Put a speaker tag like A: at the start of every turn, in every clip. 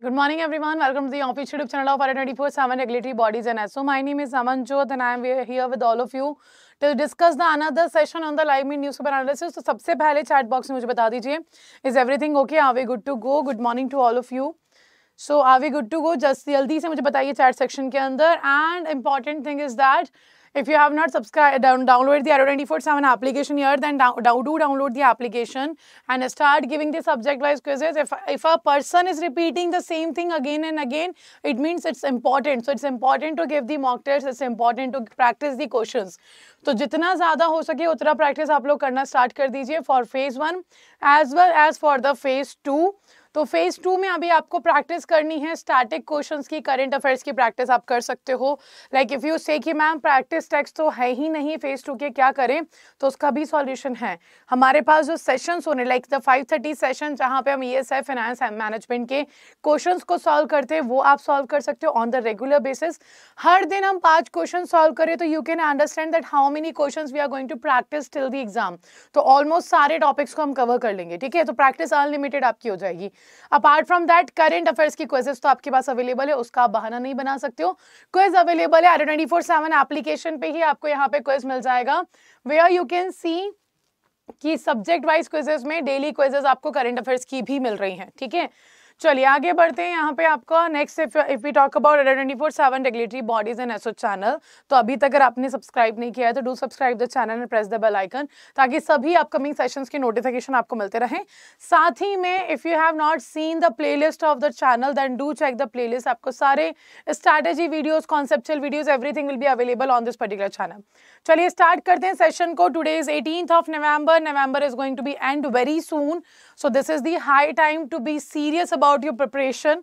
A: Good morning, everyone. Welcome to the official YouTube channel of RA24 7 Regulatory Bodies and SO. My name is Aman Jodh and I am here with all of you to discuss the another session on the live mean newspaper analysis. तो सबसे पहले chat box में मुझे बता दीजिए is everything okay are we good to go good morning to all of you so are we good to go just जल्दी से मुझे बताइए चैट सेक्शन के अंदर and important thing is that If you have not subscribed, down, download the Arrow 24-7 application here, then down, do download the application and start giving the subject-wise quizzes. If, if a person is repeating the same thing again and again, it means it's important. So, it's important to give the mock tests It's important to practice the questions. तो जितना ज़्यादा हो सके उतना practice आप लोग करना start कर दीजिए for phase one as well as for the phase two तो फेज़ टू में अभी आपको प्रैक्टिस करनी है स्टैटिक क्वेश्चंस की करंट अफेयर्स की प्रैक्टिस आप कर सकते हो लाइक इफ़ यू से कि मैम प्रैक्टिस टेक्स तो है ही नहीं फेज़ टू के क्या करें तो उसका भी सॉल्यूशन है हमारे पास जो सेशंस होने like the five thirty session जहाँ पे हम E S I finance management के क्वेश्चन को सॉल्व करते हैं वो आप सॉल्व कर सकते हो ऑन द रेगुलर बेसिस हर दिन हम पाँच क्वेश्चन सॉल्व करें तो you can understand that how many question we are going to practice till the exam तो ऑलमोस्ट सारे टॉपिक्स को हम कवर कर लेंगे ठीक है तो प्रैक्टिस अनलिमिटेड आपकी हो जाएगी apart from that current affairs की क्वेजेस तो आपके पास अवेलेबल है उसका बहाना नहीं बना सकते हो क्वेज अवेलेबल है our twenty four seven application पे ही आपको यहाँ पे क्वेज मिल जाएगा वेयर यू कैन सी कि सब्जेक्ट वाइज क्वेजेस में डेली क्वेजेस आपको करंट अफेयर्स की भी मिल रही हैं ठीक है थीके? चलिए आगे बढ़ते हैं यहाँ पे आपका next if if we talk about Adda twenty four seven regulatory bodies and एसो चैनल तो अभी तक अगर आपने सब्सक्राइब नहीं किया है तो do subscribe the channel and press the bell icon ताकि सभी अपकमिंग सेशन के नोटिफिकेशन आपको मिलते रहें साथ ही में if you have not seen the playlist of the channel then do check the playlist आपको सारे strategy videos conceptual videos everything will भी available on this particular channel चलिए स्टार्ट करते हैं सेशन को today is eighteen of November November is going to be end very soon so this is the high time to be serious about about your preparation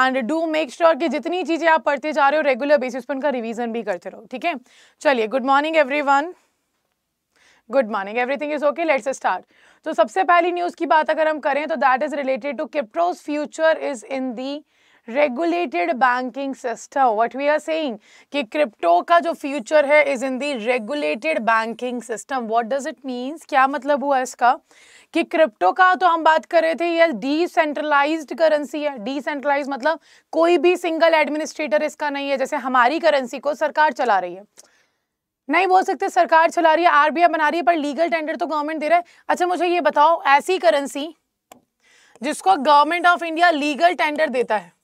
A: and do make sure कि जितनी चीज़ें आप पढ़ते जा रहे हो regular basis पर उनका रिविजन भी करते रहो ठीक है चलिए good morning everyone good morning everything is okay let's start तो सबसे पहली न्यूज़ की बात अगर हम करें तो that is related to cryptos future is in the regulated banking system what we are saying कि क्रिप्टो का जो फ्यूचर है is in the regulated banking system what does it means क्या मतलब हुआ इसका कि क्रिप्टो का तो हम बात कर रहे थे ये डिसेंट्रलाइज्ड करेंसी है डिसेंट्रलाइज मतलब कोई भी सिंगल एडमिनिस्ट्रेटर इसका नहीं है जैसे हमारी करेंसी को सरकार चला रही है नहीं बोल सकते सरकार चला रही है आरबीआई बना रही है पर लीगल टेंडर तो गवर्नमेंट दे रहा है अच्छा मुझे ये बताओ ऐसी करेंसी जिसको government of India legal tender देता है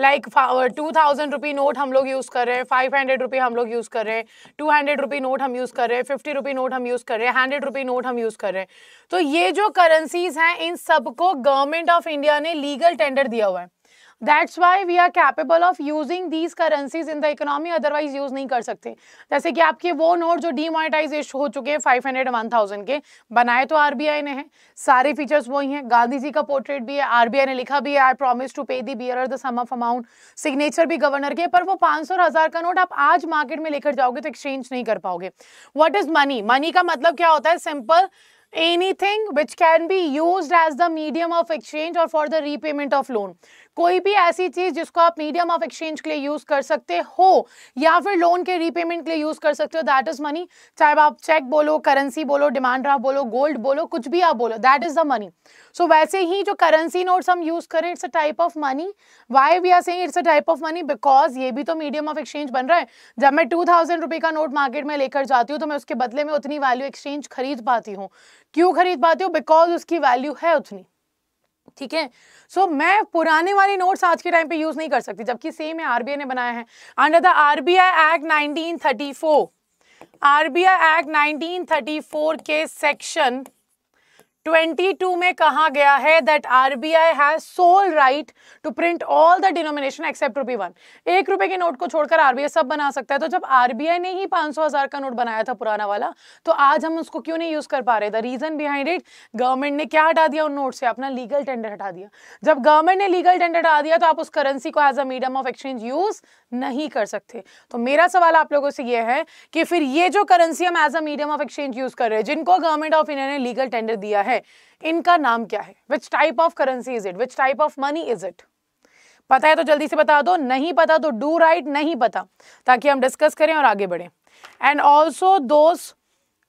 A: like two thousand rupee note हम लोग यूज़ कर रहे हैं फाइव हंड्रेड रुपी हम लोग यूज़ कर रहे हैं टू हंड्रेड रुपी नोट हम यूज़ कर रहे हैं फिफ्टी रुपी नोट हम यूज़ कर रहे हैं हंड्रेड रुपी नोट हम यूज़ कर रहे हैं तो ये जो करेंसीज हैं इन सबको गवर्नमेंट ऑफ इंडिया ने लीगल टेंडर दिया हुआ है that's why we are capable of using these currencies in the economy otherwise use नहीं कर सकते जैसे कि आपके वो नोट जो डीमोनिटाइजेश हो चुके हैं फाइव हंड्रेड वन थाउजेंड के बनाए तो आर ने है सारे फीचर्स वही हैं गांधी जी का पोर्ट्रेट भी है आर ने लिखा भी है आई promise to pay the bearer the sum of amount signature भी गवर्नर के पर वो पाँच सौ हज़ार का नोट आप आज मार्केट में लेकर जाओगे तो एक्सचेंज नहीं कर पाओगे वट इज़ मनी मनी का मतलब क्या होता है simple anything which can be use as the medium of exchange और for the repayment of loan कोई भी ऐसी चीज़ जिसको आप मीडियम ऑफ एक्सचेंज के लिए यूज़ कर सकते हो या फिर लोन के रीपेमेंट के लिए यूज़ कर सकते हो दैट इज़ मनी चाहे आप चेक बोलो करेंसी बोलो डिमांड ड्राफ्ट बोलो गोल्ड बोलो कुछ भी आप बोलो that is the money so वैसे ही जो करेंसी नोट्स हम यूज़ करें it's a type of money why we are saying it's a type of money because ये भी तो मीडियम ऑफ एक्सचेंज बन रहा है जब मैं टू थाउजेंड रुपये का नोट मार्केट में लेकर जाती हूँ तो मैं उसके बदले में उतनी वैल्यू एक्सचेंज खरीद पाती हूँ क्यों खरीद पाती हूँ बिकॉज उसकी वैल्यू है उतनी ठीक है सो so, मैं पुराने वाले नोट्स आज के टाइम पे यूज़ नहीं कर सकती जबकि सेम है आरबीआई ने बनाया है under the RBI act for RBI act 1934 के सेक्शन 22 में कहा गया है that RBI has sole right to print all the denomination except rupee one एक रुपए के नोट को छोड़कर आरबीआई सब बना सकता है तो जब आरबीआई ने ही 500 हजार का नोट बनाया था पुराना वाला तो आज हम उसको क्यों नहीं यूज कर पा रहे the reason behind it government ने क्या हटा दिया उन नोट से अपना लीगल टेंडर हटा दिया जब गवर्नमेंट ने लीगल टेंडर हटा दिया तो आप उस करेंसी को as a medium of exchange use नहीं कर सकते तो मेरा सवाल आप लोगों से यह है कि फिर ये जो करेंसी हम as a medium of exchange use कर रहे हैं जिनको गवर्नमेंट ऑफ इंडिया ने लीगल टेंडर दिया है है इनका नाम क्या है which type of currency is it which type of money is it पता है तो जल्दी से बता दो नहीं पता तो डू राइट नहीं पता ताकि हम डिस्कस करें और आगे बढ़ें एंड ऑल्सो दोस्त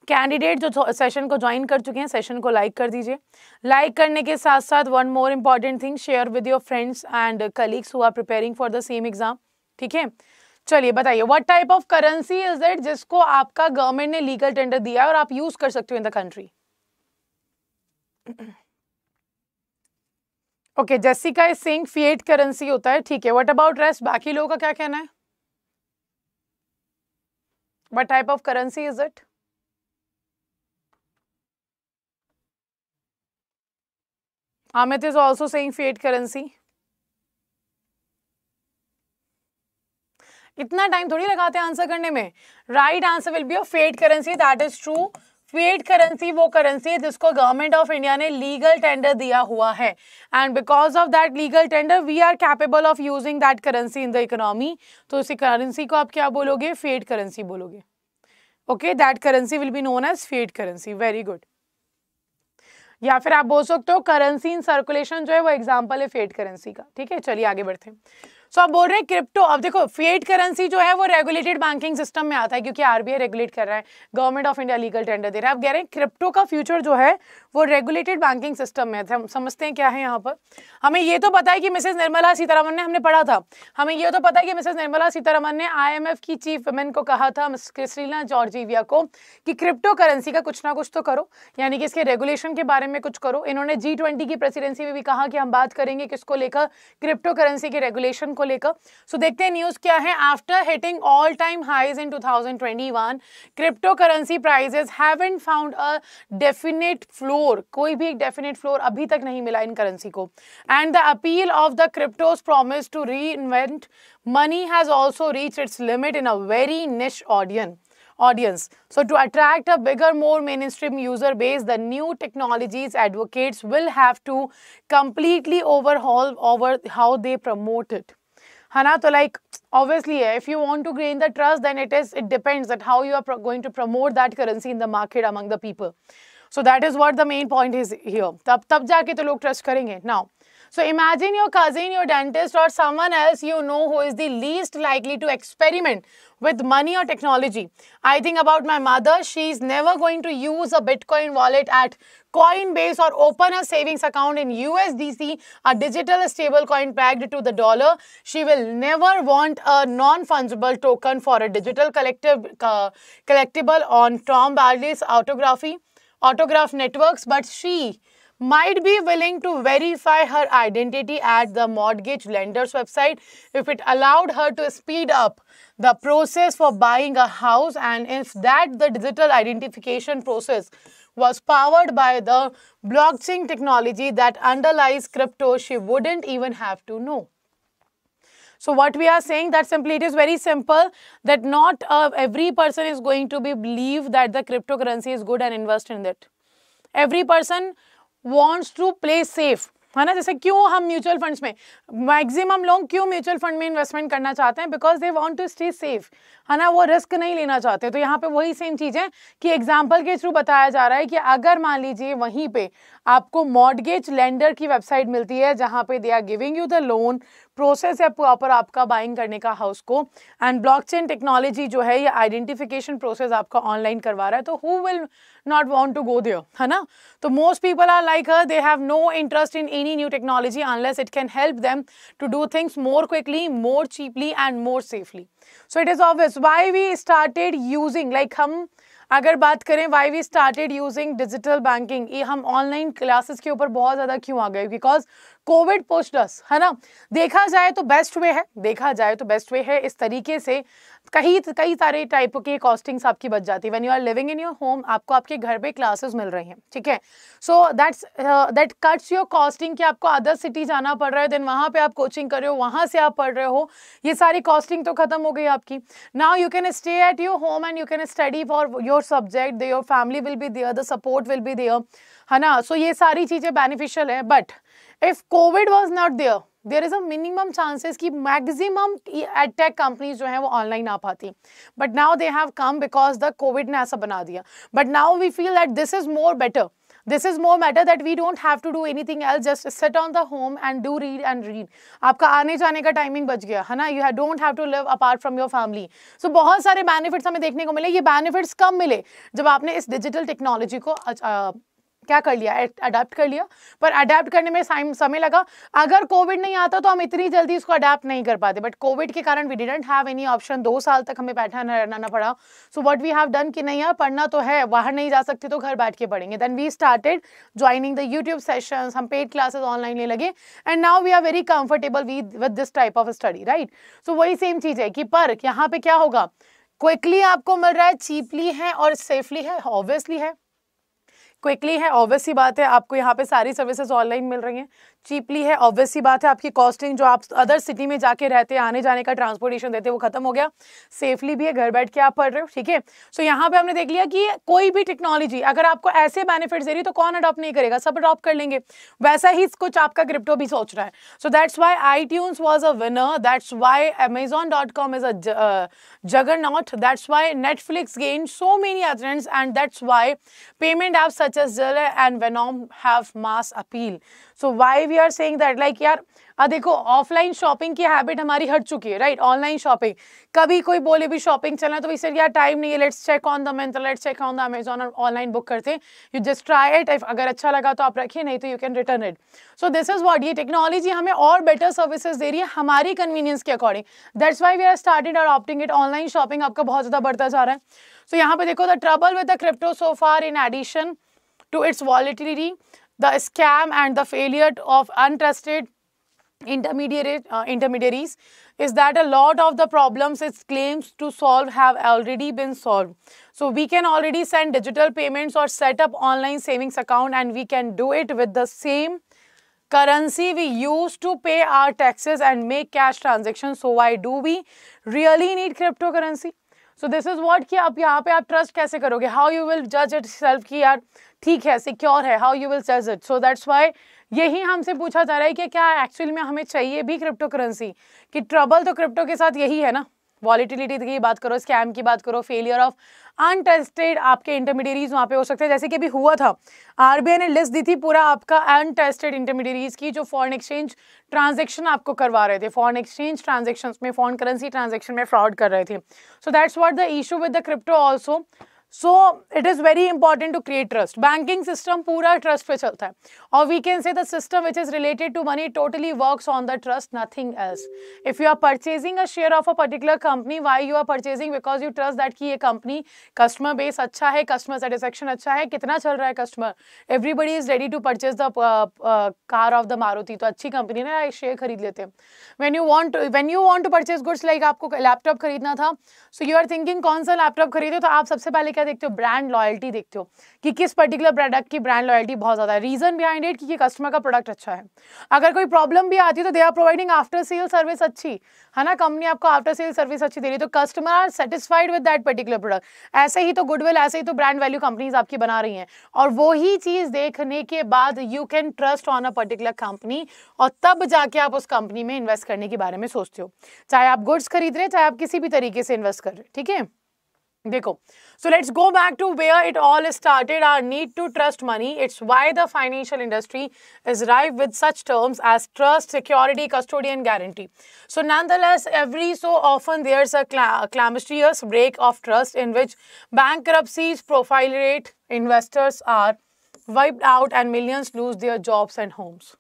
A: कैंडिडेट जो सेशन को ज्वाइन कर चुके हैं सेशन को लाइक like कर दीजिए लाइक like करने के साथ साथ one more important thing share with your friends and colleagues who are preparing for the same exam ठीक है चलिए बताइए what type of currency is that जिसको आपका गवर्नमेंट ने लीगल टेंडर दिया है और आप यूज कर सकते हो in the country okay Jessica is saying fiat currency होता है ठीक है व्हाट अबाउट रेस्ट बाकी लोगों का क्या कहना है what type of currency is it amit is also saying fiat currency इतना टाइम थोड़ी लगाते हैं आंसर करने में right answer will be of fiat currency that is true fiat currency वो करेंसी है जिसको गवर्नमेंट ऑफ इंडिया ने लीगल टेंडर दिया हुआ है and because of that legal tender we are capable of using that currency in the economy तो इसी currency को आप क्या बोलोगे फेड करेंसी बोलोगे okay that currency will be known as fiat currency very good या फिर आप बोल सकते हो करेंसी इन सर्कुलेशन जो है वो एग्जाम्पल है फेड करेंसी का ठीक है चलिए आगे बढ़ते हैं सो आप बोल रहे हैं क्रिप्टो अब देखो फेट करेंसी जो है वो रेगुलेटेड बैंकिंग सिस्टम में आता है क्योंकि आरबीआई रेगुलेट कर रहा है government of India legal tender दे रहा है आप कह रहे हैं क्रिप्टो का फ्यूचर जो है वो रेगुलेटेड बैंकिंग सिस्टम में है समझते हैं क्या है यहाँ पर हमें ये तो पता है कि मिसेज निर्मला सीतारामन ने हमने पढ़ा था हमें ये तो पता है कि मिसेज निर्मला सीतारामन ने आई की चीफ वमेन को कहा था क्रिस्टीना जॉर्जीविया को कि क्रिप्टो करेंसी का कुछ ना कुछ तो करो यानी कि इसके रेगुलेशन के बारे में कुछ करो इन्होंने जी की प्रेसिडेंसी में भी कहा कि हम बात करेंगे किसको लेकर क्रिप्टो करेंसी के रेगुलेशन को लेकर सो so, देखते हैं न्यूज़ क्या है after hitting all time highs in 2021 crypto currency prices haven't found a definite floor कोई भी एक डेफिनेट फ्लोर अभी तक नहीं मिला इन करेंसी को and the appeal of the cryptos promise to reinvent money has also reach its limit in a very niche audience audience. So to attract a bigger, more mainstream user base, the new technologies advocates will have to completely overhaul over how they promote it. Hana, so like obviously if you want to gain the trust, then it is it depends that how you are going to promote that currency in the market among the people. So that is what the main point is here. Tab, tab, jaake to लोग trust karenge. Now, so imagine your cousin, your dentist, or someone else you know who is the least likely to experiment with money or technology. I think about my mother, she's never going to use a Bitcoin wallet at Coinbase or open a savings account in USDC, a digital stablecoin pegged to the dollar. She will never want a non-fungible token for a digital uh, collectible on Tom Bradley's autography, autograph networks, but she might be willing to verify her identity at the mortgage lender's website if it allowed her to speed up the process for buying a house and if that the digital identification process was powered by the blockchain technology that underlies crypto, she wouldn't even have to know. So what we are saying that simply it is very simple that not uh, every person is going to be believe that the cryptocurrency is good and invest in it. Every person wants to play safe. है ना जैसे क्यों हम mutual funds में maximum लोग क्यों mutual fund में investment करना चाहते हैं because they want to stay safe है ना वो रिस्क नहीं लेना चाहते तो यहाँ पे वही सेम चीज़ है कि एग्जाम्पल के थ्रू बताया जा रहा है कि अगर मान लीजिए वहीं पे आपको मॉडगेज लेंडर की वेबसाइट मिलती है जहाँ पे they are giving you the loan process है प्रॉपर आपका बाइंग करने का हाउस को एंड ब्लॉकचेन टेक्नोलॉजी जो है ये आइडेंटिफिकेशन प्रोसेस आपका ऑनलाइन करवा रहा है तो who will not want to go there है ना तो मोस्ट पीपल आर लाइक हर they have no interest in any new technology unless it can help them to do things more quickly more cheaply and more safely so it is obvious why we started using like हम अगर बात करें why we started using digital banking ये हम online classes के ऊपर बहुत ज़्यादा क्यों आ गए बिकॉज कोविड पोस्टर्स है ना देखा जाए तो बेस्ट वे है देखा जाए तो बेस्ट वे है इस तरीके से कई कई सारे टाइप के कॉस्टिंग्स आपकी बच जाती है when you are living in your home आपको आपके घर पे क्लासेस मिल रही हैं ठीक है so that's that cuts your costing कि आपको अदर सिटी जाना पड़ रहा है देन वहाँ पे आप कोचिंग कर रहे हो वहाँ से आप पढ़ रहे हो ये सारी कॉस्टिंग तो खत्म हो गई आपकी now you can stay at your home and you can study for your subject your family will be there the support will be there है ना सो so, ये सारी चीज़ें बेनिफिशियल है but if covid was not there there is a minimum chances कि maximum edtech companies जो हैं वो ऑनलाइन आ पाती but now they have come because the covid ने ऐसा बना दिया but now we feel that this is more better this is more matter that we don't have to do anything else just set on the home and do read and read आपका आने जाने का timing बच गया है ना you don't have to live apart from your family so बहुत सारे बेनिफिट्स हमें देखने को मिले ये बेनिफिट्स कम मिले जब आपने इस डिजिटल टेक्नोलॉजी को क्या कर लिया अडाप्ट कर लिया पर अडेप्ट करने में साइम समय लगा अगर कोविड नहीं आता तो हम इतनी जल्दी इसको अडेप्ट नहीं कर पाते बट कोविड के कारण we didn't have any option दो साल तक हमें बैठा रहना पड़ा so what we have done कि नहीं यार पढ़ना तो है बाहर नहीं जा सकते तो घर बैठ के पढ़ेंगे then we started joining the YouTube session हम पेड क्लासेज ऑनलाइन ले लगे and now we are very comfortable with this type of study right so वही सेम चीज़ है कि पर यहाँ पे क्या होगा क्विकली आपको मिल रहा है चीपली है और सेफली है ऑब्वियसली है क्विकली है ऑब्वियस ही बात है आपको यहाँ पे सारी सर्विसेज ऑनलाइन मिल रही हैं चीपली है ऑब्वियस सी बात है आपकी कॉस्टिंग जो आप अदर सिटी में जाके रहते हैं आने जाने का ट्रांसपोर्टेशन देते हैं वो खत्म हो गया सेफली भी है घर बैठ के आप पढ़ रहे हो ठीक है सो यहाँ पे हमने देख लिया कि कोई भी टेक्नोलॉजी अगर आपको ऐसे बेनिफिट दे रही तो कौन अडॉप्ट नहीं करेगा सब अडॉप्ट कर लेंगे वैसा ही कुछ आपका क्रिप्टो भी सोच रहा है so that's why iTunes was a winner that's why Amazon dot com is a juggernaut not that's why Netflix gain so many attendants and that's why payment app such as Zelle and Venmo have mass appeal so why we are saying that like यार आ देखो offline shopping की habit हमारी हट चुकी है right online shopping कभी कोई बोले भी शॉपिंग चलना तो इसे यार टाइम नहीं है let's check on the month let's check on the Amazon online book करते हैं यू जस्ट ट्राई इट अगर अच्छा लगा तो आप रखिए नहीं तो you can return it so this is what ये टेक्नोलॉजी हमें और बेटर सर्विसेज दे रही है हमारी कन्वीनियंस के according that's why we are started और ऑप्टिंग इट ऑनलाइन शॉपिंग आपका बहुत ज़्यादा बढ़ता जा रहा है सो so, यहाँ पे देखो the trouble with the crypto so far in addition to its volatility the scam and the failure of untrusted uh, intermediaries is that a lot of the problems it claims to solve have already been solved so we can already send digital payments or set up online savings account and we can do it with the same currency we use to pay our taxes and make cash transactions so why do we really need cryptocurrency so this is what कि आप यहाँ पे आप ठीक है secure है how you will says it so that's why यही हमसे पूछा जा रहा है कि क्या एक्चुअल में हमें चाहिए भी क्रिप्टो करेंसी कि ट्रबल तो क्रिप्टो के साथ यही है ना वॉलीटिलिटी की बात करो स्कैम की बात करो फेलियर ऑफ अनटेस्टेड आपके इंटरमीडियरीज वहाँ पे हो सकते हैं जैसे कि अभी हुआ था आरबीआई ने लिस्ट दी थी पूरा आपका अनटेस्टेड इंटरमीडियरीज की जो फॉरेन एक्सचेंज ट्रांजेक्शन आपको करवा रहे थे फॉरेन एक्सचेंज ट्रांजेक्शन में फॉरन करेंसी ट्रांजेक्शन में फ्रॉड कर रहे थे so that's what the issue with the crypto also so it is very important to create trust banking system पूरा ट्रस्ट पे चलता है और we can say the system which is related to money totally works on the trust nothing else if you are purchasing a share of a particular company why you are purchasing because you trust that की ये company customer base अच्छा है customer satisfaction अच्छा है कितना चल रहा है customer everybody is ready to purchase the car of the Maruti तो अच्छी कंपनी ना शेयर खरीद लेते हैं when you want when you want to purchase goods like आपको लैपटॉप खरीदना था सो यू आर थिंकिंग कौन सा लैपटॉप खरीदे तो आप सबसे पहले क्या क्या देखते हो ब्रांड लॉयल्टी देखते हो कि किस पर्टिकुलर प्रोडक्ट की ब्रांड लॉयल्टी बहुत ज़्यादा है रीज़न बिहाइंड इट कि कस्टमर का प्रोडक्ट अच्छा है अगर कोई प्रॉब्लम भी आती है तो they are providing after sale service अच्छी है ना कंपनी आपको आफ्टर सेल सर्विस अच्छी दे रही है तो customer are satisfied with that particular product ऐसे ही तो गुडविल ऐसे ही तो ब्रांड वैल्यू कंपनीज आपकी बना रही हैं और वही चीज़ देखने के बाद you can trust on a particular company और तब जाके आप उस कंपनी में इन्वेस्ट करने के बारे में सोचते हो चाहे आप गुड्स खरीद रहे हैं चाहे आप किसी भी तरीके से इन्वेस्ट कर रहे हैं ठीक है so let's go back to where it all started. Our need to trust money. It's why the financial industry is rife with such terms as trust, security, custodian, guarantee. So, nonetheless, every so often there's a calamitous break of trust in which bankruptcies profile rate, investors are wiped out and millions lose their jobs and homes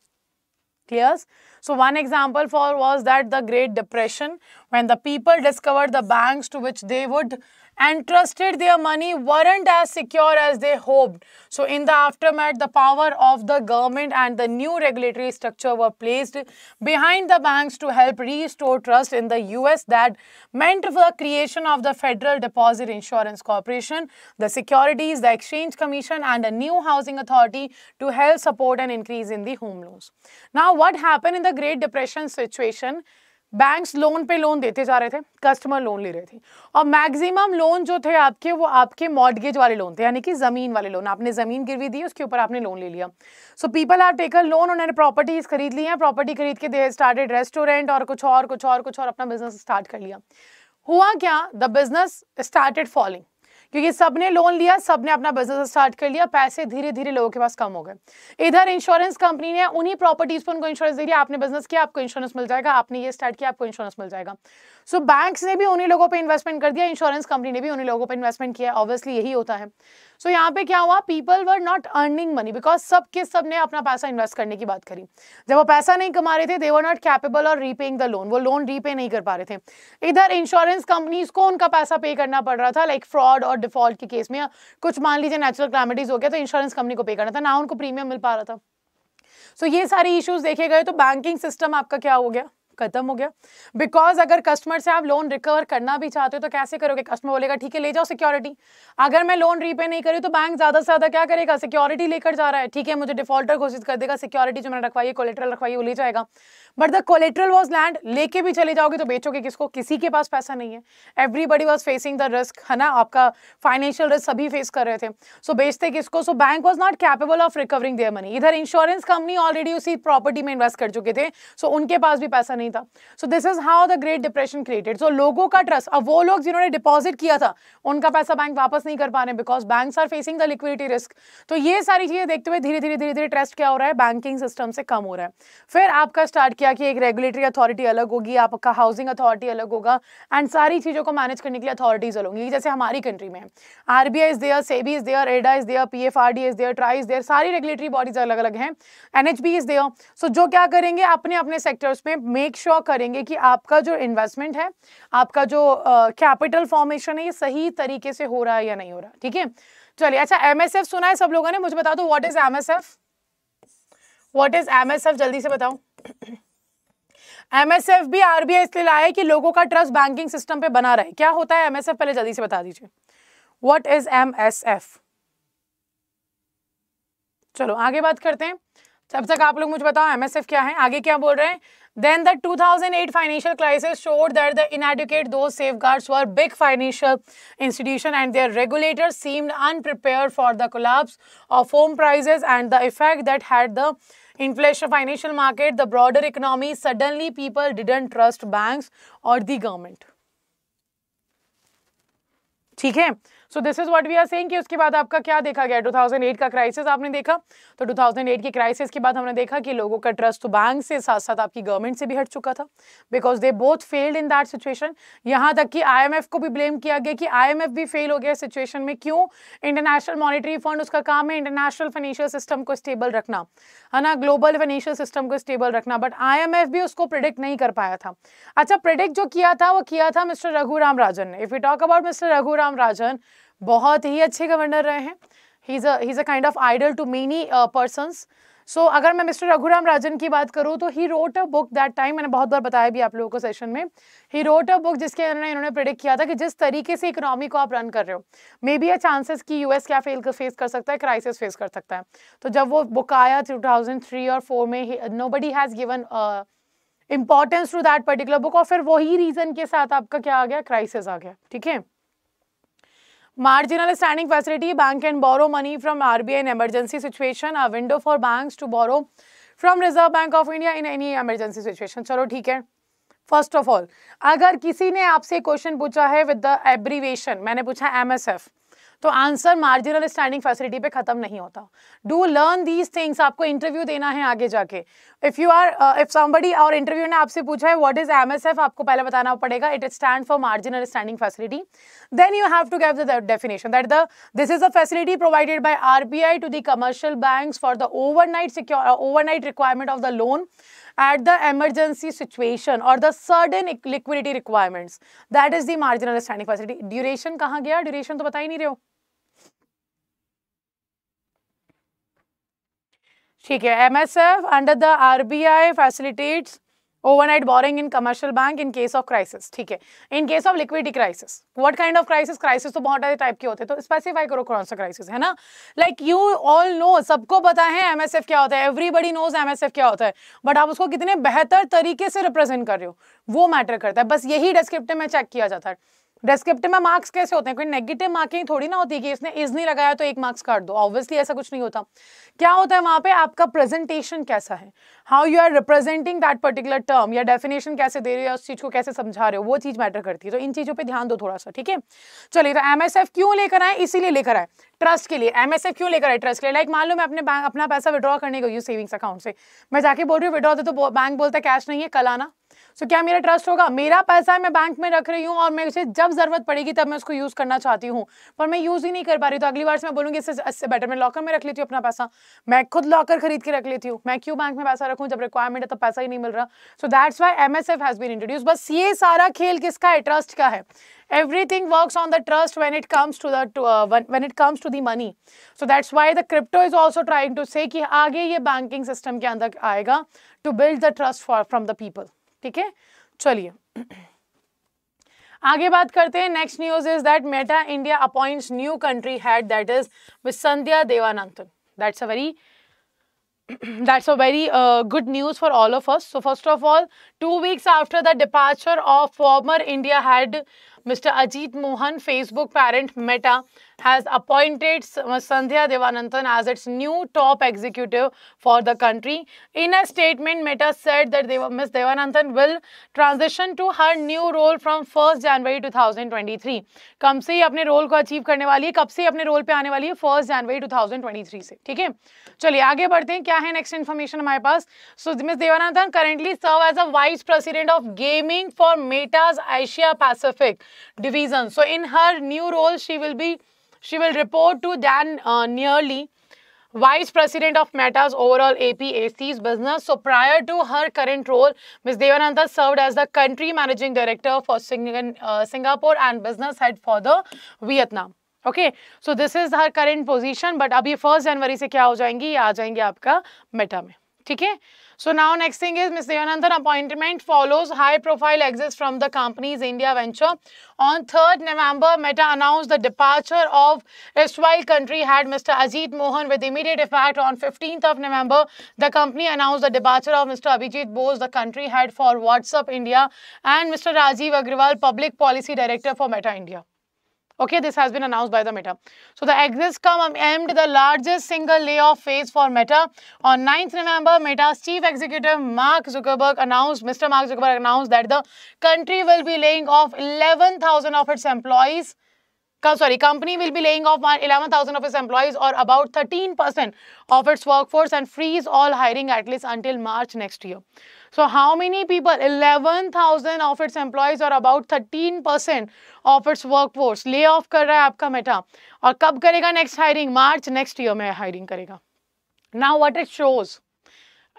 A: clears so one example for was that the great depression when the people discovered the banks to which they would and trusted their money weren't as secure as they hoped. So in the aftermath, the power of the government and the new regulatory structure were placed behind the banks to help restore trust in the US that meant the creation of the Federal Deposit Insurance Corporation, the Securities, the Exchange Commission and a new housing authority to help support an increase in the home loans. Now what happened in the Great Depression situation? Banks loan पे loan देते जा रहे थे customer loan ले रहे थे और maximum loan जो थे आपके वो आपके मॉडगेज वाले लोन थे यानी कि ज़मीन वाले लोन आपने ज़मीन गिरवी दी उसके ऊपर आपने लोन ले लिया so people are taker loan उन्होंने प्रॉपर्टीज़ खरीद ली हैं प्रॉपर्टी खरीद के दे स्टार्टेड रेस्टोरेंट और कुछ और कुछ और कुछ और अपना बिजनेस स्टार्ट कर लिया हुआ क्या द बिजनेस स्टार्टेड फॉलिंग क्योंकि सबने लोन लिया सबने अपना बिजनेस स्टार्ट कर लिया पैसे धीरे धीरे लोगों के पास कम हो गए इधर इंश्योरेंस कंपनी ने उन्हीं प्रॉपर्टीज पर उनको इंश्योरेंस दे दिया आपने बिजनेस किया आपको इंश्योरेंस मिल जाएगा आपने ये स्टार्ट किया आपको इंश्योरेंस मिल जाएगा सो so, बैंक्स ने भी उन्हीं लोगों पे इन्वेस्टमेंट कर दिया इंश्योरेंस कंपनी ने भी उन्हीं लोगों पे इन्वेस्टमेंट किया ऑब्वियसली यही होता है सो so, यहाँ पे क्या हुआ people were not earning money because सब के सब ने अपना पैसा इन्वेस्ट करने की बात करी जब वो पैसा नहीं कमा रहे थे दे वर नॉट कैपेबल और रीपेइंग द लोन वो लोन रीपे नहीं कर पा रहे थे इधर इंश्योरेंस कंपनीज को उनका पैसा पे करना पड़ रहा था लाइक फ्रॉड और डिफॉल्ट के केस में कुछ मान लीजिए नेचुरल क्लामिटीज हो गया तो इंश्योरेंस कंपनी को पे करना था ना उनको प्रीमियम मिल पा रहा था सो so, ये सारे इश्यूज देखे गए तो बैंकिंग सिस्टम आपका क्या हो गया खत्म हो गया बिकॉज अगर कस्टमर से आप लोन रिकवर करना भी चाहते हो तो कैसे करोगे कस्टमर बोलेगा ठीक है ले जाओ सिक्योरिटी अगर मैं लोन रीपे नहीं करी तो बैंक ज़्यादा से ज़्यादा क्या करेगा सिक्योरिटी लेकर जा रहा है ठीक है मुझे डिफॉल्टर घोषित कर देगा सिक्योरिटी जो मैंने रखवाई है कोलेट्रल रखवाई वो ले जाएगा but the collateral was land लेके भी चले जाओगे तो बेचोगे किसको किसी के पास पैसा नहीं है everybody was facing the risk है ना आपका फाइनेंशियल रिस्क सभी फेस कर रहे थे सो so, बेचते किसको so bank was not capable of recovering their money इधर इंश्योरेंस कंपनी ऑलरेडी उसी प्रॉपर्टी में इन्वेस्ट कर चुके थे सो so, उनके पास भी पैसा नहीं था so this is how the great depression created so लोगों का ट्रस्ट अब वो लोग जिन्होंने डिपॉजिट किया था उनका पैसा बैंक वापस नहीं कर पा रहे because bank are facing the liquidity risk तो ये सारी चीजें देखते हुए धीरे धीरे धीरे धीरे ट्रस्ट क्या हो रहा है बैंकिंग सिस्टम से कम हो रहा है फिर आपका स्टार्ट किया किया कि एक रेगुलेटरी अथॉरिटी अलग होगी आपका हाउसिंग अथॉरिटी अलग होगा एंड सारी चीज़ों को मैनेज करने के लिए अथॉरिटीज़ अलग होंगी जैसे हमारी कंट्री में R B I is there SEBI is there IRDA is there P F R D is there TRAI is there सारी रेगुलेटरी बॉडीज़ अलग अलग हैं N H B is there so जो क्या करेंगे अपने अपने सेक्टर्स में मेक श्योर sure करेंगे कि आपका जो इन्वेस्टमेंट है आपका जो कैपिटल uh, फॉर्मेशन है ये सही तरीके से हो रहा है या नहीं हो रहा ठीक है चलिए अच्छा एम एस एफ सुना है सब लोगों ने मुझे बता दो what is M S F what is M S F जल्दी से बताओ एमएसएफ भी आरबीआई इसलिए लाया है कि लोगों का ट्रस्ट बैंकिंग सिस्टम पे बना रहे क्या होता है एमएसएफ पहले जल्दी से बता दीजिए व्हाट इज एमएसएफ चलो आगे बात करते हैं तब तक आप लोग मुझे बताओ एमएसएफ क्या है आगे क्या बोल रहे हैं then the 2008 financial crisis showed that the inadequate though safeguards were big financial institution and their regulator seemed unprepared for the collapse of home prices and the effect that had the inflation financial market, the broader economy, suddenly people didn't trust banks or the government. ठीक है so this is what we are saying कि उसके बाद आपका क्या देखा गया 2008 का क्राइसिस आपने देखा तो 2008 के क्राइसिस के बाद हमने देखा कि लोगों का ट्रस्ट तो बैंक से साथ साथ आपकी गवर्नमेंट से भी हट चुका था because they both failed in that situation यहाँ तक कि आई को भी ब्लेम किया गया कि आई भी फेल हो गया सिचुएशन में क्यों इंटरनेशनल मॉनिटरी फंड उसका काम है इंटरनेशनल फाइनेंशियल सिस्टम को स्टेबल रखना है ना ग्लोबल फाइनेंशियल सिस्टम को स्टेबल रखना बट आई भी उसको प्रिडिक्ट नहीं कर पाया था अच्छा प्रिडिक्ट जो किया था वो किया था मिस्टर रघुराम राजन ने if you talk about mister Raghuram Rajan बहुत ही अच्छे गवर्नर रहे हैं he is a kind of idol to many person so अगर मैं मिस्टर रघुराम राजन की बात करूँ तो he wrote a book that time मैंने बहुत बार बताया भी आप लोगों को सेशन में ही रोट अ बुक जिसके अंदर इन्होंने प्रिडिक्ट किया था कि जिस तरीके से इकोनॉमी को आप रन कर रहे हो मे बी अ चांसेस कि यूएस क्या फेल कर फेस कर सकता है क्राइसिस फेस कर सकता है तो जब वो बुक आया टू थाउजेंड थ्री और फोर में nobody has given importance to that particular book और फिर वही रीज़न के साथ आपका क्या आ गया क्राइसिस आ गया ठीक है Marginal standing facility, bank can borrow money from RBI in emergency situation, a window for banks to borrow from Reserve Bank of India in any emergency situation. चलो ठीक है फर्स्ट ऑफ ऑल अगर किसी ने आपसे क्वेश्चन पूछा है with the abbreviation मैंने पूछा एम एस एफ तो आंसर मार्जिनल स्टैंडिंग फैसिलिटी पे खत्म नहीं होता डू लर्न दीज थिंग्स आपको इंटरव्यू देना है आगे जाके if you are if somebody और इंटरव्यू ने आपसे पूछा है व्हाट इज एम आपको पहले बताना पड़ेगा it stand for marginal standing facility then you have to gave the definition that the this is a facility provided B I to the commercial bank for the night secure requirement of the loan at the emergency situation और the sudden liquidity requirements that is the marginal standing facility duration कहाँ गया duration तो बता ही नहीं रहे हो ठीक है MSF under the RBI facilitates overnight borrowing in commercial bank in case of crisis ठीक है in case of liquidity crisis what kind of crisis crisis तो बहुत सारे टाइप के होते हैं तो स्पेसिफाई करो कौन सा क्राइसिस है ना लाइक यू ऑल नो सबको पता है एमएसएफ क्या होता है एवरीबडी नोज एमएसएफ क्या होता है बट आप उसको कितने बेहतर तरीके से रिप्रेजेंट कर रहे हो वो मैटर करता है बस यही डिस्क्रिप्टिव में चेक किया जाता है डिस्क्रिप्टिव में मार्क्स कैसे होते हैं कोई नेगेटिव मार्किंग थोड़ी ना होती कि इसने इज नहीं लगाया तो एक मार्क्स काट दो ऑब्वियसली ऐसा कुछ नहीं होता क्या होता है वहाँ पे आपका प्रेजेंटेशन कैसा है how you are representing that particular term या डेफिनेशन कैसे दे रहे हो या उस चीज़ को कैसे समझा रहे हो वो चीज़ मैटर करती है तो इन चीज़ों पर ध्यान दो थोड़ा सा ठीक है चलिए तो एम क्यों लेकर आए इसीलिए लेकर आए ट्रस्ट के लिए एम क्यों लेकर आए ट्रस्ट के लिए लाइक मान लो मैं अपने बैंक अपना पैसा विड्रॉ करने गई हूँ सेविंग्स अकाउंट से मैं जाके बोल रही हूँ विड्रॉ दे तो बैंक बोलता है कैश नहीं है कल आना सो so, क्या मेरा ट्रस्ट होगा मेरा पैसा है मैं बैंक में रख रही हूँ और मैं उसे जब ज़रूरत पड़ेगी तब मैं उसको यूज़ करना चाहती हूँ पर मैं यूज़ ही नहीं कर पा रही तो अगली बार से मैं बोलूँगी इससे इससे बेटर मैं लॉकर में रख लेती हूँ अपना पैसा मैं खुद लॉकर खरीद के रख लेती हूँ मैं क्यों बैंक में पैसा रखूँ जब रिक्वायरमेंट है तब पैसा ही नहीं मिल रहा so that's why M S F has been introduce बस ये सारा खेल किसका है ट्रस्ट का है everything works on the trust when it comes to the to, uh, when, when it comes to the money so that's why the crypto is also trying to say ki aage ye banking system ke andar aayega to build the trust for from the people ठीक है चलिए आगे बात करते हैं next news is that Meta India appoints new country head that is with Sandhya Devanandan that's a very that's a very uh, good news for all of us. So first of all, two weeks after the departure of former India head Mr. Ajit Mohan, Facebook parent Meta, has appointed Sandhya Devanantan as its new top executive for the country. In a statement, Meta said that Deva, Ms. Devanantan will transition to her new role from 1st January 2023. कम से ही अपने role को achieve करने वाली है कब से अपने रोल पे आने वाली है 1st January 2023 से ठीक है चलिए आगे बढ़ते हैं क्या है नेक्स्ट इन्फॉर्मेशन हमारे पास so miss Devanandan currently serve as a vice president of gaming for Meta's Asia Pacific division so in her new role she will be she will report to dan uh, nearly Vice President of Meta's overall APAC's business. So prior to her current role, Ms. Devananda served as the country managing director for Sing uh, Singapore and business head for the Vietnam. Okay so this is her current position but अभी first जनवरी से क्या हो जाएंगी ये आ जाएंगे आपका Meta में ठीक है So now next thing is Mr. Devanandan appointment follows high profile exits from the company's India venture. On 3rd November, Meta announced the departure of erstwhile country head Mr. Ajit Mohan with immediate effect on 15th of November. The company announced the departure of Mr. Abhijit Bose, the country head for WhatsApp India and Mr. Rajiv Agrawal, public policy director for Meta India. Okay, this has been announced by the Meta. So the come amid the largest single layoff phase for Meta. On 9th November, Meta's chief executive Mark Zuckerberg announced, Mr. Mark Zuckerberg announced that the country will be laying off 11,000 of its employees sorry company will be laying off eleven thousand of its employees और about thirteen percent of its workforce and freeze all hiring at least until March next year so how many people eleven thousand of its employees और about thirteen percent of its workforce lay off कर रहा है आपका Meta और कब करेगा next hiring March next year में hiring करेगा नाउ वट इट शोज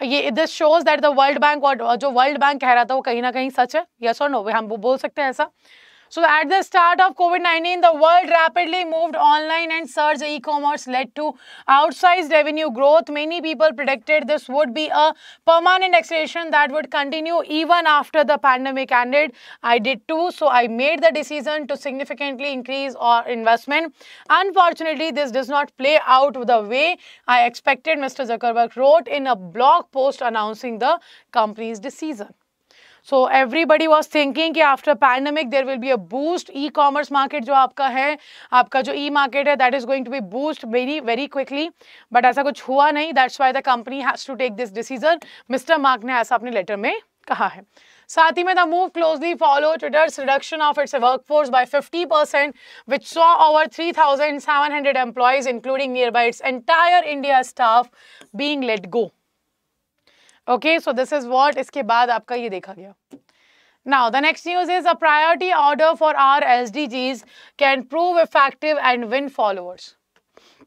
A: ये this shows that the world bank जो वर्ल्ड बैंक कह रहा था वो कहीं ना कहीं सच है यस और नो हम बोल सकते हैं ऐसा So at the start of COVID-19, the world rapidly moved online and surge e-commerce led to outsized revenue growth. Many people predicted this would be a permanent acceleration that would continue even after the pandemic ended. I did too. So I made the decision to significantly increase our investment. Unfortunately, this does not play out the way I expected, Mr. Zuckerberg wrote in a blog post announcing the company's decision. So everybody was thinking कि after pandemic there will be a boost ecommerce market जो आपका है आपका जो e market है that is going to be boost very very quickly but ऐसा कुछ हुआ नहीं that's why the company has to take this decision mister Mark ने ऐसा अपने लेटर में कहा है साथ ही में the move closely follow Twitter's reduction of its workforce by fifty percent which saw over hundred employees including near by its entire India staff being let go okay so this is what इसके बाद आपका ये देखा गया Now, the next news is a priority order for our SDGs can prove effective and win followers.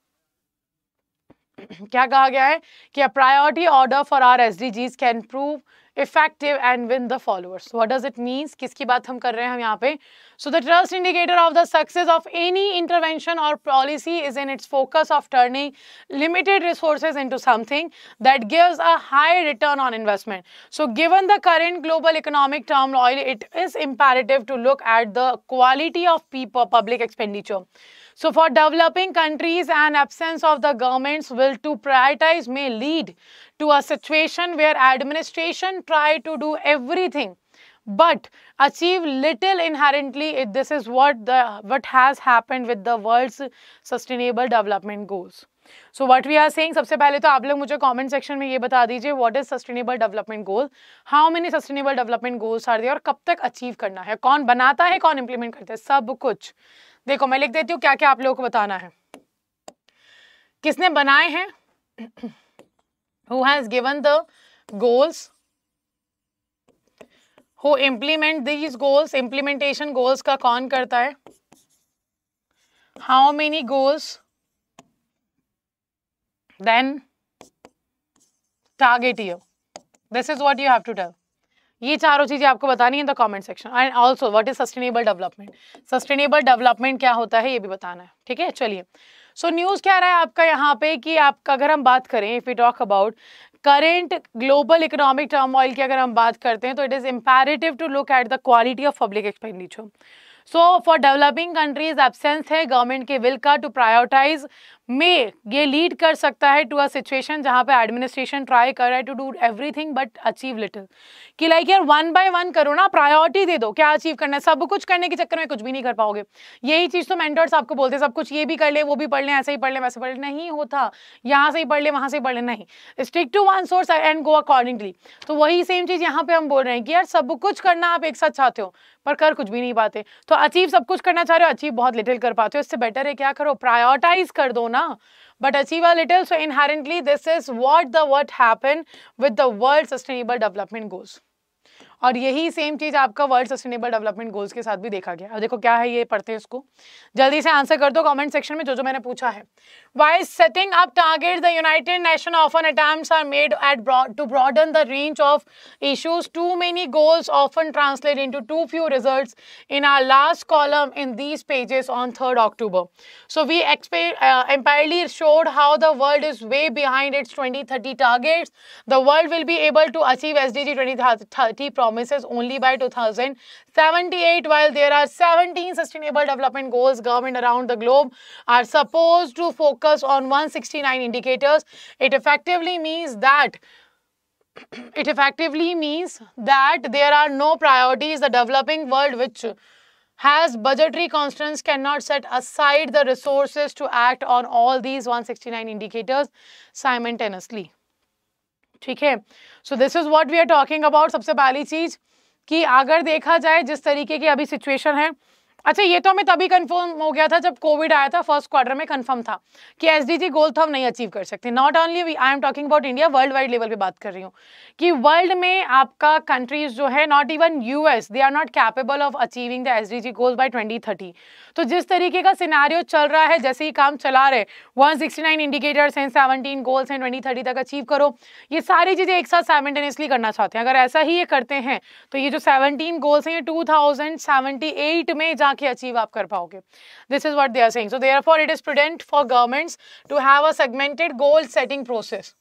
A: क्या कहा गया है कि priority order for our S D Gs can prove effective and win the followers what does it किसकी बात हम कर रहे हैं हम यहाँ पे So the trust indicator of the success of any intervention or policy is in its focus of turning limited resources into something that gives a high return on investment. So given the current global economic turmoil, it is imperative to look at the quality of people, public expenditure. So for developing countries, an absence of the government's will to prioritize may lead to a situation where administration try to do everything but achieve little inherently if this is what the what has happened with the world's sustainable development goals so what we are saying सबसे पहले तो आप लोग मुझे comment section में ये बता दीजिए what is sustainable development goal how many sustainable development goals are they और कब तक अचीव करना है कौन बनाता है कौन इंप्लीमेंट करता है सब कुछ देखो मैं लिख देती हूँ क्या क्या आप लोगों को बताना है किसने बनाए हैं who has given the goals who implement these goals implementation goals का कौन करता है how many goals then target you this is what you have to tell ये चारों चीज़ें आपको बतानी है the comment section and also what is sustainable development sustainable development क्या होता है ये भी बताना है ठीक है चलिए सो न्यूज़ क्या रहा है आपका यहाँ पे कि आपका अगर हम बात करें if you talk about current global economic turmoil की अगर हम बात करते हैं तो it is imperative to look at the quality of public expenditure so for developing countries absence है गवर्नमेंट के विल का टू प्रायोरिटाइज में ये लीड कर सकता है टू अ सिचुएशन जहाँ पे एडमिनिस्ट्रेशन ट्राई कर रहा है to do everything but achieve little कि लाइक यार वन बाय वन करो ना प्रायोरिटी दे दो क्या अचीव करना है सब कुछ करने के चक्कर में कुछ भी नहीं कर पाओगे यही चीज़ तो मैंटर्स आपको बोलते हैं सब कुछ ये भी कर ले वो भी पढ़ लें ऐसे ही पढ़ लें वैसे पढ़ लें नहीं होता यहाँ से ही पढ़ लें वहाँ से ही पढ़ लें नहीं stick to one source and go accordingly तो वही सेम चीज़ यहाँ पे हम बोल रहे हैं कि यार सब कुछ करना आप एक साथ चाहते हो पर कर कुछ भी नहीं पाते तो अचीव सब कुछ करना चाह रहे हो अचीव बहुत लिटिल कर पाते हो इससे बेटर है क्या करो प्रायोरिटाइज कर दो ना na? But achieve a little. So inherently, this is what the what happened with the World Sustainable Development Goals. और यही सेम चीज़ आपका वर्ल्ड सस्टेनेबल डेवलपमेंट गोल्स के साथ भी देखा गया अब देखो क्या है ये पढ़ते हैं इसको जल्दी से आंसर कर दो कमेंट सेक्शन में जो जो मैंने पूछा है why setting up target the United Nation often attempt are made at to broaden the range of issues to many goals often translate into few result in our last column in these pages on third October so we empirically showed how the world is way behind its the world will be able to achieve S D G twenty properly promises only by 2078 while there are 17 sustainable development goals government around the globe are supposed to focus on 169 indicators it effectively means that it effectively means that there are no priorities the developing world which has budgetary constraints cannot set aside the resources to act on all these 169 indicators simultaneously. ठीक है so this is what we are talking about सबसे पहली चीज कि अगर देखा जाए जिस तरीके की अभी सिचुएशन है अच्छा ये तो हमें तभी कंफर्म हो गया था जब कोविड आया था फर्स्ट क्वार्टर में कंफर्म था कि जी गोल तो हम नहीं अचीव कर सकते not only I am talking about India worldwide level पे बात कर रही हूँ कि वर्ल्ड में आपका कंट्रीज जो है not even US they are not capable of achieving the SDG goal twenty thirty तो जिस तरीके का सिनारियो चल रहा है जैसे ही काम चला रहे वन नाइन इंडिकेटर्स हैं सेवनटीन गोल्स हैं थर्टी तक अचीव करो ये सारी चीज़ें एक साथ साइमेंटेनियसली करना चाहते हैं अगर ऐसा ही ये करते हैं तो ये जो सेवनटीन गोल्स हैं ये एट में जाके अचीव आप कर पाओगे this is what they are so therefore it is prudent for governments to have a segmented goal setting process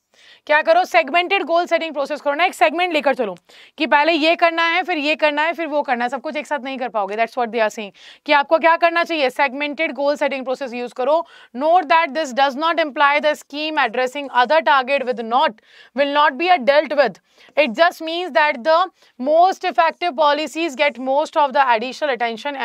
A: क्या करो सेगमेंटेड गोल सेटिंग प्रोसेस करो ना एक सेगमेंट लेकर चलो कि पहले ये करना है फिर ये करना है फिर वो करना है सब कुछ एक साथ नहीं कर पाओगे that's what they are saying कि आपको क्या करना चाहिए segmented goal setting process use करो note that this does not imply the scheme addressing other target with not will not be a dealt with it just means that the most effective policies get most of the additional attention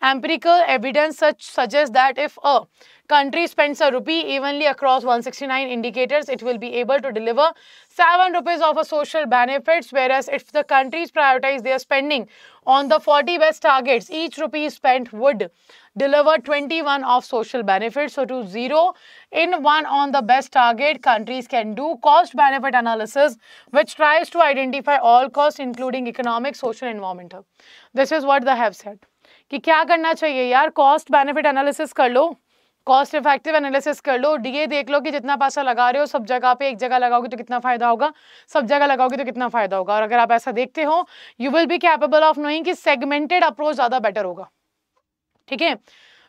A: empirical evidence suggest that if a country spends a rupee evenly across 169 indicators, it will be able to deliver 7 rupees of a social benefits, whereas if the countries prioritize their spending on the 40 best targets, each rupee spent would deliver 21 of social benefits. So, to zero in one on the best target, countries can do cost benefit analysis, which tries to identify all costs, including economic, social, environmental. This is what they have said. कि क्या करना चाहिए यार cost benefit analysis कर low cost effective analysis कर लो DA देख लो कि जितना पैसा लगा रहे हो सब जगह पे एक जगह लगाओगे तो कितना फ़ायदा होगा सब जगह लगाओगे तो कितना फ़ायदा होगा और अगर आप ऐसा देखते हो you will be capable of knowing कि सेगमेंटेड अप्रोच ज़्यादा बेटर होगा ठीक है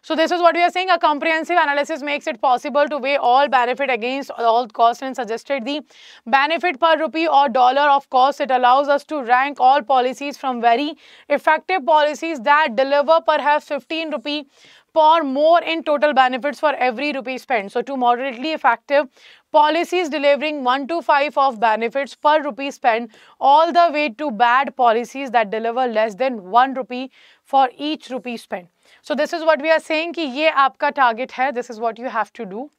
A: So this is what we are saying. A comprehensive analysis makes it possible to weigh all benefit against all cost and suggested the benefit per rupee or dollar of cost. It allows us to rank all policies from very effective policies that deliver perhaps 15 rupee per more in total benefits for every rupee spent. So to moderately effective policies delivering 1 to 5 of benefits per rupee spent all the way to bad policies that deliver less than 1 rupee for each rupee spent. So this is what we are saying कि ये आपका target है this is what you have to do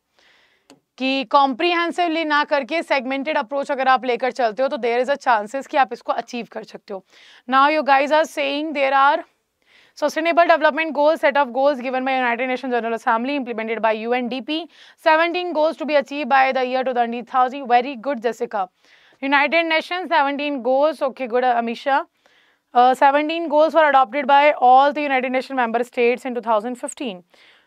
A: कि comprehensively ना करके segmented approach अगर आप लेकर चलते हो तो देर इज़ अ चांसेस कि आप इसको अचीव कर सकते हो now you guys are saying there are sustainable development goals set of goals given by United Nation General Assembly implemented by U N D P seventeen goals to be achieve by the year two thousand very good जैसे का United Nation seventeen goals okay good Amisha Uh, 17 goals were adopted by all the United Nations member states in 2015.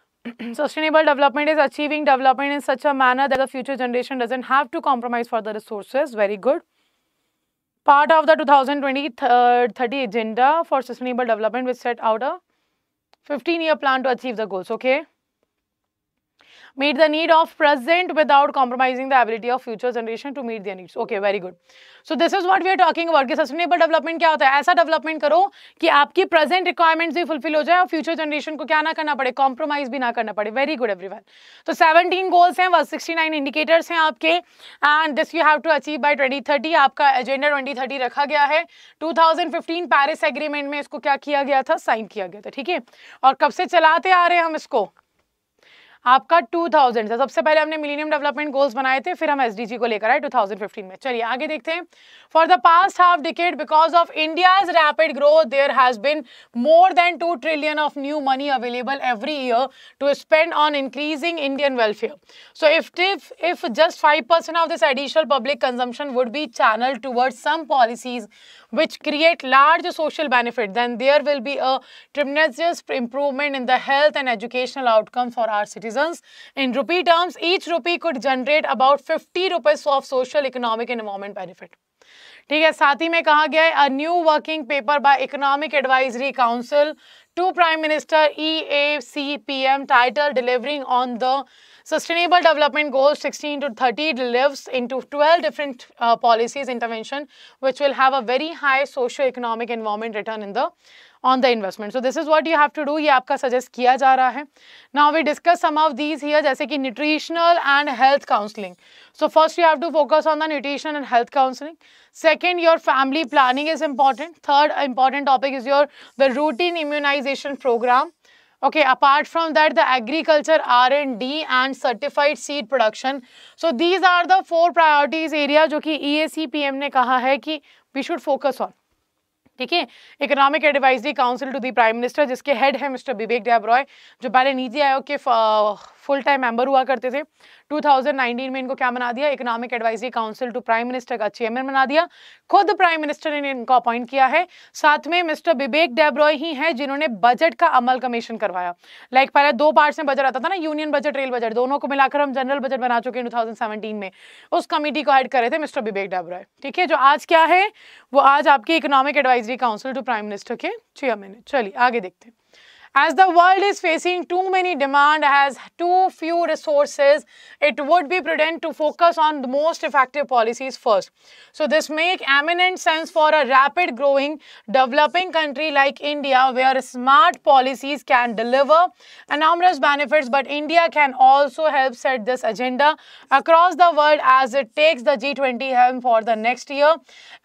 A: Sustainable development is achieving development in such a manner that the future generation doesn't have to compromise for the resources. Very good. Part of the 2020-30 uh, agenda for sustainable development which set out a 15-year plan to achieve the goals. Okay. meet the need of present without compromising the ability of future generation to meet their needs okay very good so this is what we are talking about कि sustainable development क्या होता है ऐसा development करो कि आपकी present requirements भी fulfil हो जाए और फ्यूचर जनरेशन को क्या ना करना पड़े कॉम्प्रोमाइज भी ना करना पड़े वेरी गुड एवरीवन तो 17 गोल्स हैं 169 इंडिकेटर्स हैं आपके and this you have to achieve by 2030 आपका एजेंडा 2030 रखा गया है 2015 पेरिस एग्रीमेंट में इसको क्या किया गया था साइन किया गया था ठीक है और कब से चलाते आ रहे हैं हम इसको आपका 2000 था सबसे पहले हमने मिलीनियम डेवलपमेंट गोल्स बनाए थे फिर हम एसडीजी को लेकर आए 2015 में चलिए आगे देखते हैं for the past half decade because of India rapid growth there has been more than two trillion of new money available every year to spend on increasing Indian welfare so if tiff if just five of this additional public consumption would be channel towards some policies which create large social benefit then there will be a improvement in the health and educational outcome for our citizen In rupee terms, each rupee could generate about 50 rupees of social, economic and environment benefit. ठीक है साथ ही में कहा गया है a new working paper by Economic Advisory Council to Prime Minister E A C P M title sustainable development goals 16 to 30 delivers into 12 different uh, policies intervention which will have a very high socio economic environment return in the on the investment so this is what you have to do ये आपका suggest किया जा रहा है now we discuss some of these here जैसे कि nutritional and health counselling so first you have to focus on the nutrition and health counselling second your family planning is important third important topic is your the routine immunisation programme okay apart from that the agriculture are and D and certified seed production so these are the four priorities area जो कि ई A C P M ने कहा है कि we should focus on ठीक है Economic Advisory Council to the Prime Minister जिसके head है मिस्टर विवेक डैब रॉय जो पहले नीति आयोग के फुल टाइम मेंबर हुआ करते थे 2019 में इनको क्या बना दिया Economic Advisory Council to Prime Minister का चेयरमैन बना दिया खुद प्राइम मिनिस्टर ने इनको अपॉइंट किया है साथ में मिस्टर विवेक डेब्रॉय ही हैं जिन्होंने बजट का अमल कमीशन करवाया लाइक पहले दो पार्ट में बजट आता था ना यूनियन बजट रेल बजट दोनों को मिलाकर हम जनरल बजट बना चुके हैं 2017 में उस कमेटी को हेड करे थे मिस्टर विवेक डाबरॉय ठीक है जो आज क्या है वो आज आपकी Economic Advisory Council to Prime Minister के चेयरमैन है चलिए आगे देखते हैं As the world is facing too many demand, has too few resources, it would be prudent to focus on the most effective policies first. So this make eminent sense for a rapid growing, developing country like India where smart policies can deliver enormous benefits but India can also help set this agenda across the world as it takes the G20 helm for the next year.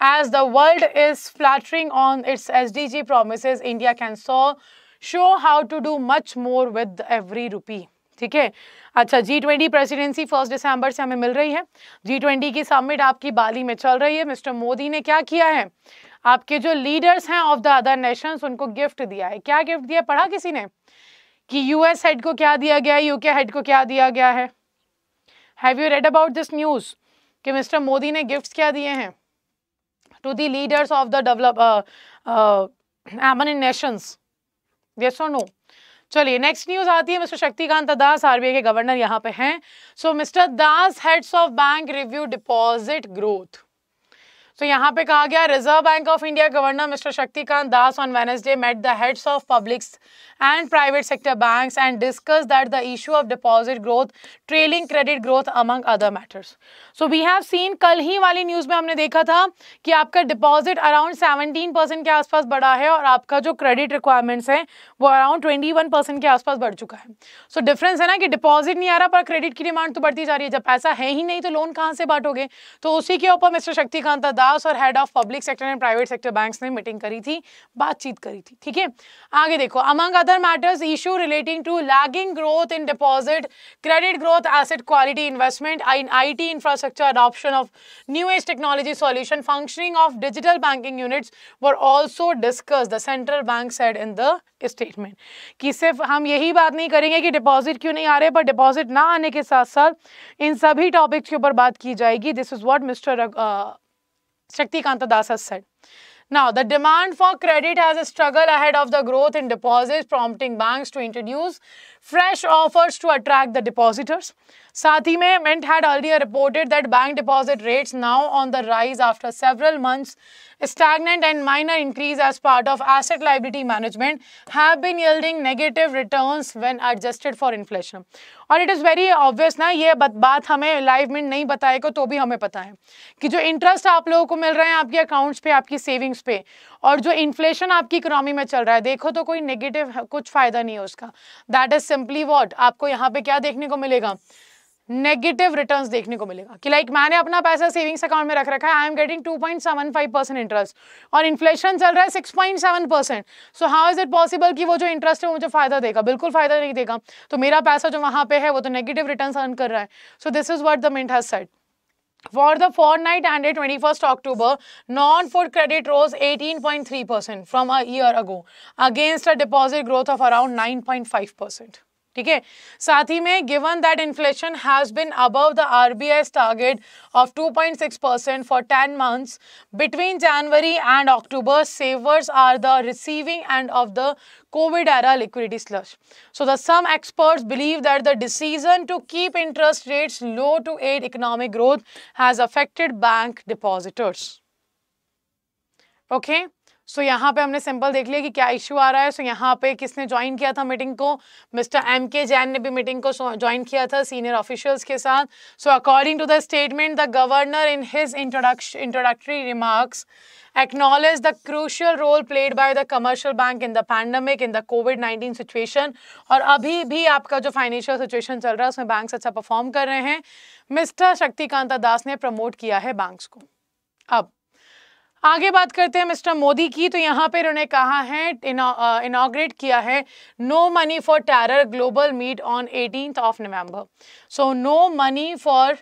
A: As the world is flattering on its SDG promises, India can solve. Show how to do much more with every rupee ठीक है अच्छा G twenty presidency first दिसंबर से हमें मिल रही है G twenty की summit आपकी बाली में चल रही है मिस्टर मोदी ने क्या किया है आपके जो लीडर्स हैं ऑफ द अदर नेशंस उनको गिफ्ट दिया है क्या गिफ्ट दिया पढ़ा किसी ने कि यूएस हेड को क्या दिया गया है यूके हेड को क्या दिया गया है have you read about this news कि मिस्टर मोदी ने गिफ्ट क्या दिए हैं to the leaders of the developing nations yes और नो चलिए नेक्स्ट न्यूज आती है मिस्टर शक्तिकांत दास आरबीआई के गवर्नर यहाँ पे हैं so mister Das heads of bank review deposit growth तो यहाँ पे कहा गया Reserve Bank of India governor mister Shaktikanta Das on Wednesday met the heads of publics and private sector banks and discuss that the issue of deposit growth trailing credit growth among other matters so we have seen कल ही वाली news में हमने देखा था कि आपका deposit around seventeen के आसपास बढ़ा है और आपका जो क्रेडिट रिक्वायरमेंट्स हैं वो अराउंड ट्वेंटी के आसपास बढ़ चुका है सो so, डिफरेंस है ना कि डिपॉजिट नहीं आ रहा पर क्रेडिट की डिमांड तो बढ़ती जा रही है जब पैसा है ही नहीं तो लोन कहाँ से बांटोगे तो उसी के ऊपर मिस्टर शक्तिकांत दास दास और head of public sector and private sector banks ने मीटिंग करी थी बातचीत करी थी ठीक है आगे देखो among other matters issue relating to lagging growth in deposit credit growth asset quality investment in IT infrastructure adoption of new age technology solution functioning of digital banking units were also discuss the central bank said in the statement कि सिर्फ हम यही बात नहीं करेंगे कि deposit क्यों नहीं आ रहे पर डिपॉजिट ना आने के साथ साथ इन सभी टॉपिक्स के ऊपर बात की जाएगी this is what mister Shaktikanta Das has said. Now, the demand for credit has a struggle ahead of the growth in deposits, prompting banks to introduce fresh offers to attract the depositors. Sathi mein, Mint had earlier reported that bank deposit rates now on the rise after several months stagnant and minor increase as part of asset liability management have been yielding negative returns when adjusted for inflation. और it is very obvious ना ये बात हमें live में नहीं बताए को तो भी हमें पता है कि जो इंटरेस्ट आप लोगों को मिल रहे हैं आपके अकाउंट्स पे आपकी सेविंग्स पे और जो इन्फ्लेशन आपकी इकोनॉमी में चल रहा है देखो तो कोई नेगेटिव कुछ फायदा नहीं है उसका दैट इज सिंपली वॉट आपको यहाँ पे क्या देखने को मिलेगा नेगेटिव रिटर्न्स देखने को मिलेगा कि लाइक like, मैंने अपना पैसा सेविंग्स अकाउंट में रख रखा है I am getting 2.75 percent interest और इन्फ्लेशन चल रहा है 6.7 percent so how is it possible कि वो जो इंटरेस्ट है वो मुझे फ़ायदा देगा बिल्कुल फ़ायदा नहीं देगा तो मेरा पैसा जो वहाँ पे है वो तो नेगेटिव रिटर्न अर्न कर रहा है so this is what the Mint has set For the fortnight ended 21st October, non-food credit rose 18.3% from a year ago against a deposit growth of around 9.5%. ठीक है साथ ही में given that inflation has been above the of target of 2.6 percent for 10 months between January and October savers are the receiving end of the COVID era liquidity slush. So the some experts believe that the decision to keep interest rates low to aid economic growth has affected bank depositors. Okay. So so, यहाँ पे हमने simple देख लिया कि क्या issue आ रहा है सो so, यहाँ पे किसने ज्वाइन किया था मीटिंग को मिस्टर एम के जैन ने भी मीटिंग को ज्वाइन किया था सीनियर ऑफिशियल्स के साथ so according to the statement the governor in his introductory remarks acknowledge the crucial role played by the commercial bank in the pandemic in the COVID-19 situation और अभी भी आपका जो फाइनेंशियल सिचुएशन चल रहा है उसमें बैंक अच्छा परफॉर्म कर रहे हैं मिस्टर शक्तिकांता दास ने प्रमोट किया है बैंक्स को अब आगे बात करते हैं मिस्टर मोदी की तो यहाँ पर उन्होंने कहा है इनाग्रेट किया है no money for terror global meet on eighteen of November so no money for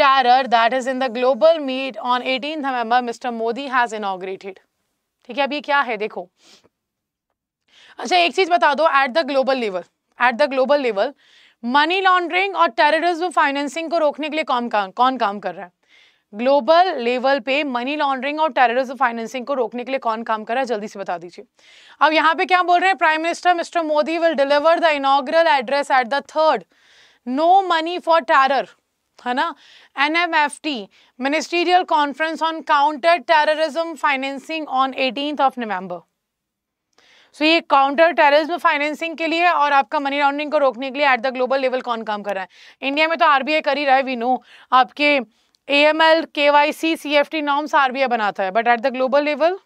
A: terror that is in the global meet on eighteen November mister Modi has inaugurated ठीक है अब ये क्या है देखो अच्छा एक चीज बता दो at the global level at the global level money laundering और टेररिज्म फाइनेंसिंग को रोकने के लिए कौन काम कौन काम कर रहा है ग्लोबल लेवल पे मनी लॉन्ड्रिंग और टेररिज्म फाइनेंसिंग को रोकने के लिए कौन काम कर रहा है जल्दी से बता दीजिए अब यहाँ पे क्या बोल रहे हैं prime minister mister Modi will deliver the inaugural address at the third no money for terror है ना N M F T ministerial conference on counter terrorism financing on eighteen of November so ये काउंटर टेररिज्म फाइनेंसिंग के लिए और आपका money laundering को रोकने के लिए एट द ग्लोबल लेवल कौन काम कर रहा है इंडिया में तो आरबीआई कर ही रहा है वी नो आपके A M L K Y C C F T norms RBI बनाता है but at the global level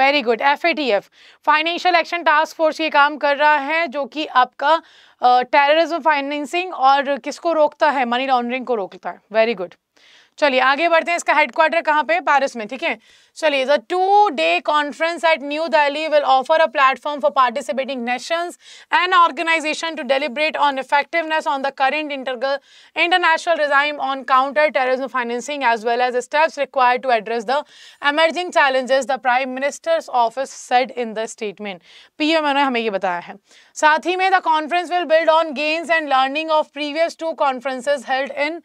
A: very good F A T F financial action task force ये काम कर रहा है जो कि आपका टेररिज्म फाइनेंसिंग और किसको रोकता है मनी लॉन्ड्रिंग को रोकता है वेरी गुड चलिए आगे बढ़ते हैं इसका हेडक्वार्टर कहाँ पे पेरिस में ठीक है चलिए the today conference at new Delhi will offer a platform for participating nations and organisation to deliberate on effectiveness on the current international regime on counter terrorism financing as well as steps require to address the emerging challenges the prime minister's office said in the statement PM ने हमें ये बताया है साथ ही में the conference will build on gains and learning of previous to conferences held in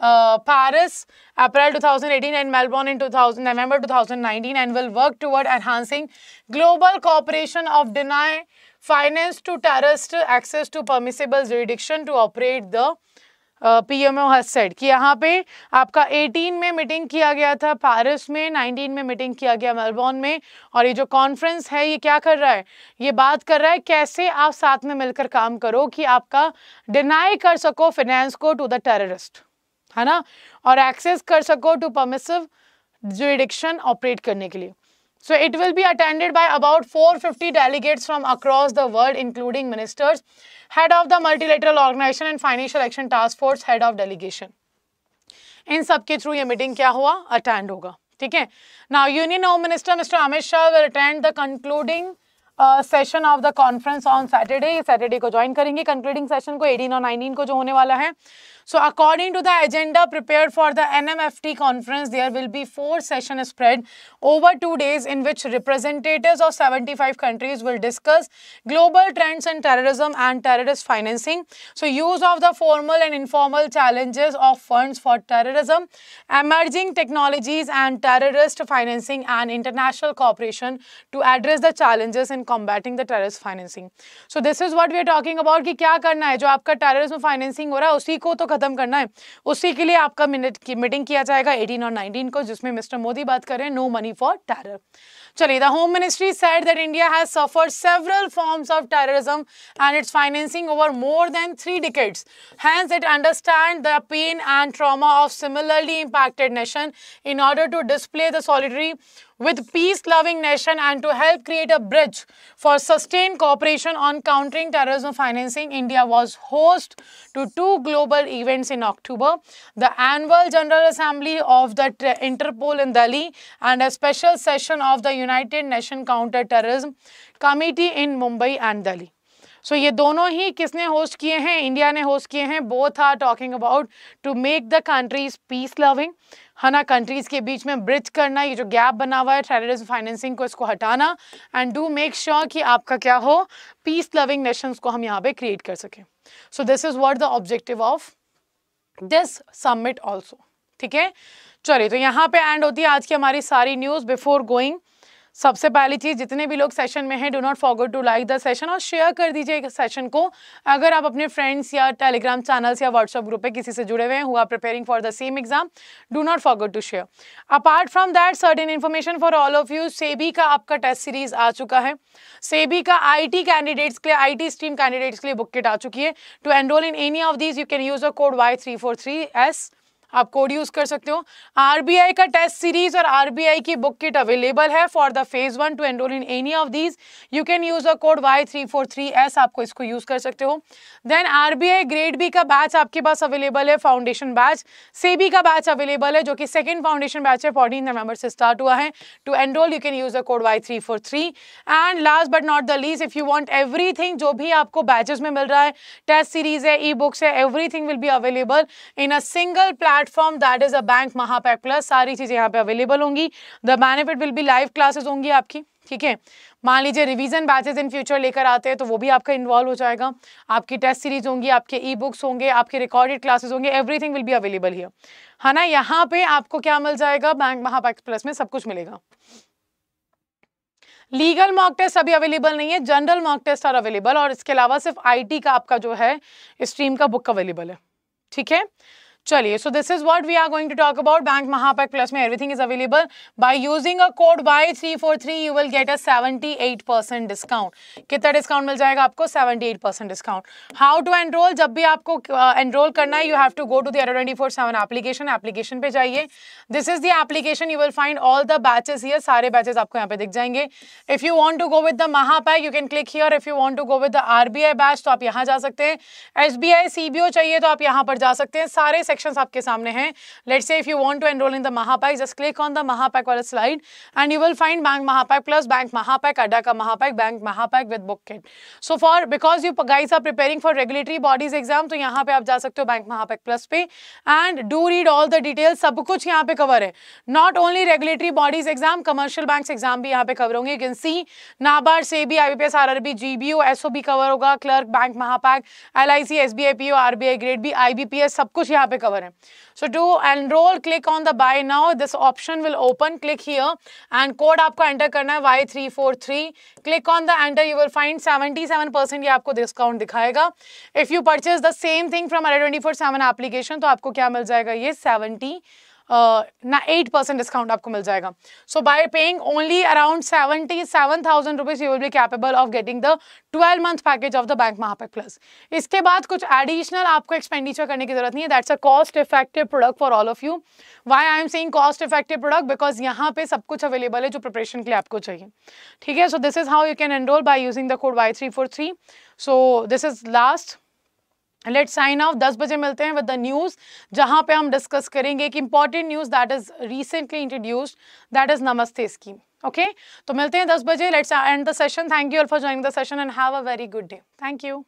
A: Paris, April 2018 and Melbourne in 2000, November 2019 and will work toward enhancing global cooperation of deny finance to terrorist access to permissible jurisdiction to operate the PMO has said कि यहाँ पे आपका 18 में meeting किया गया था Paris में 19 में मीटिंग किया गया मेलबॉर्न में और ये जो कॉन्फ्रेंस है ये क्या कर रहा है ये बात कर रहा है कैसे आप साथ में मिलकर काम करो कि आपका डिनाई कर सको फिनेंस को टू द टेररिस्ट है ना और एक्सेस कर सको too permissive jurisdiction operate करने के लिए so it will be attended by about 450 delegates from across the world including ministers head of the multilateral organisation and financial action task force head of delegation इन सब के through ये meeting क्या हुआ attend होगा ठीक है now union home minister mister Amit Shah will attend the concluding session of the conference on Saturday Saturday को ज्वाइन करेंगे कंक्लूडिंग सेशन को 18 और 19 को जो होने वाला है So according to the agenda prepared for the NMFT conference, there will be four sessions spread over two days in which representatives of 75 countries will discuss global trends in terrorism and terrorist financing. So use of the formal and informal challenges of funds for terrorism, emerging technologies and terrorist financing and international cooperation to address the challenges in combating the terrorist financing. So this is what we are talking about कि क्या करना है जो आपका terrorism financing हो रहा है उसी को खत्म करना है उसी के लिए आपका मिनट की मीटिंग किया जाएगा 18 और 19 को जिसमें मिस्टर मोदी बात कर रहे हैं नो मनी फॉर टेरर चलिए the home ministry said that India has suffer several forms of terrorism and its financing over more than three decades hence it understand the pain and trauma of similarly impacted nation in order to display the solidarity with peace-loving nation and to help create a bridge for sustained cooperation on countering terrorism financing, India was host to two global events in October, the annual General Assembly of the Interpol in Delhi and a special session of the United Nations Counter-Terrorism Committee in Mumbai and Delhi. So so, ये दोनों ही किसने host किए हैं India ने host किए हैं both are talking about to make the countries peace loving है ना कंट्रीज़ के बीच में ब्रिज करना ये जो गैप बना हुआ है टेररिज्म फाइनेंसिंग को इसको हटाना एंड डू मेक श्योर कि आपका क्या हो पीस लविंग नेशंस को हम यहाँ पे क्रिएट कर सकें so this is what the objective of this summit also ठीक है चलिए तो यहाँ पे एंड होती है आज की हमारी सारी न्यूज़ बिफोर गोइंग सबसे पहली चीज़ जितने भी लोग सेशन में हैं do not forget to like the session और शेयर कर दीजिए एक सेशन को अगर आप अपने फ्रेंड्स या टेलीग्राम चैनल्स या व्हाट्सअप ग्रुप पे किसी से जुड़े हुए हैं हुआ preparing for the same exam do not forget to share apart from that certain information for all of you SEBI का आपका टेस्ट सीरीज आ चुका है सेबी का आई कैंडिडेट्स के लिए आई स्ट्रीम कैंडिडेट्स के लिए बुक किट आ चुकी है to enrol in any of these you can use a code Y three four three S आप कोड यूज कर सकते हो आरबीआई का टेस्ट सीरीज और आरबीआई की बुक किट अवेलेबल है for the phase one to enrol in any of these you can use a code Y three four three S आपको इसको यूज कर सकते हो देन आरबीआई ग्रेड बी का batch आपके पास अवेलेबल है फाउंडेशन बैच सेबी का बैच अवेलेबल है जो कि सेकेंड फाउंडेशन बैच है फोर्टीन नवंबर से स्टार्ट हुआ है to enrol you can use a code Y three four three and last but not the least if you want every जो भी आपको बैचेज में मिल रहा है टेस्ट सीरीज है ई बुक्स है every will be available in a single plate platform that is a bank Mahapack plus सारी चीज़ें यहाँ पे अवेलेबल होंगी the benefit will be live classes होंगी आपकी ठीक है मान लीजिए रिवीजन बैचेस इन फ्यूचर लेकर आते हैं तो वो भी आपका इन्वॉल्व हो जाएगा आपकी टेस्ट सीरीज होंगी आपके ई बुक्स होंगे आपके रिकॉर्डेड क्लासेस होंगे everything will be available here है ना यहाँ पे आपको क्या मिल जाएगा बैंक महापैक प्लस में सब कुछ मिलेगा लीगल मॉक टेस्ट अभी अवेलेबल नहीं है general mock test are available और इसके अलावा सिर्फ आईटी का आपका जो है स्ट्रीम का बुक अवेलेबल है ठीक है चलिए so this is what we are going to talk about bank Mahapack plus में everything is available by using a code Y three four three you will get a seventy eight percent discount कितना discount मिल जाएगा आपको seventy eight percent discount how to enrol जब भी आपको enrol uh, करना है you have to go to the twenty four seven application application पे जाइए this is the application you will find all the batches here सारे batches आपको यहाँ पे दिख जाएंगे if you want to go with the Mahapack you can click here if you want to go with the RBI batch तो आप यहाँ जा सकते हैं एसबीआई सीबीओ चाहिए तो आप यहाँ पर जा सकते हैं सारे सेक्शन आपके सामने हैं let's say if you want to enrol in the Mahapack just click on the Mahapack वाले slide and you will find bank Mahapack plus bank Mahapack Adda का Mahapack bank Mahapack with book kit so for because you guys are preparing for regulatory bodies exam तो यहाँ पे आप जा सकते हो bank Mahapack plus पे and do read all the details सब कुछ यहाँ पे कवर है not only regulatory bodies exam commercial bank exam भी यहाँ पे कवर होंगे यू सी नाबार्ड से भी I B P S R R B जी भी कवर होगा clerk bank Mahapack L I C S B I P O R B I grade B I B P S सब कुछ यहाँ पे कवर है so to enrol click on the buy now this option will open click here and code आपको enter करना है Y three four three click on the enter you will find seventy seven percent ये आपको discount दिखाएगा if you purchase the same thing from अरे twenty four seven application तो आपको क्या मिल जाएगा ये सेवेंटी ना एट परसेंट डिस्काउंट आपको मिल जाएगा so by paying only around seventy seven thousand rupees you will be capable of getting the twelve month package of the bank Mahapack plus इसके बाद कुछ एडिशनल आपको एक्सपेंडिचर करने की जरूरत नहीं है that's a cost effective product for all of you why I am saying cost effective product because यहाँ पे सब कुछ अवेलेबल है जो प्रिपरेशन के लिए आपको चाहिए ठीक है so this is how you can enrol by using the code Y three four three so this is last let sign off दस बजे मिलते हैं विद द न्यूज़ जहां पे हम डिस्कस करेंगे एक important news that is recently introduced that is Namaste scheme okay तो मिलते हैं दस बजे let's end the session thank you all for joining the session and have a very good day thank you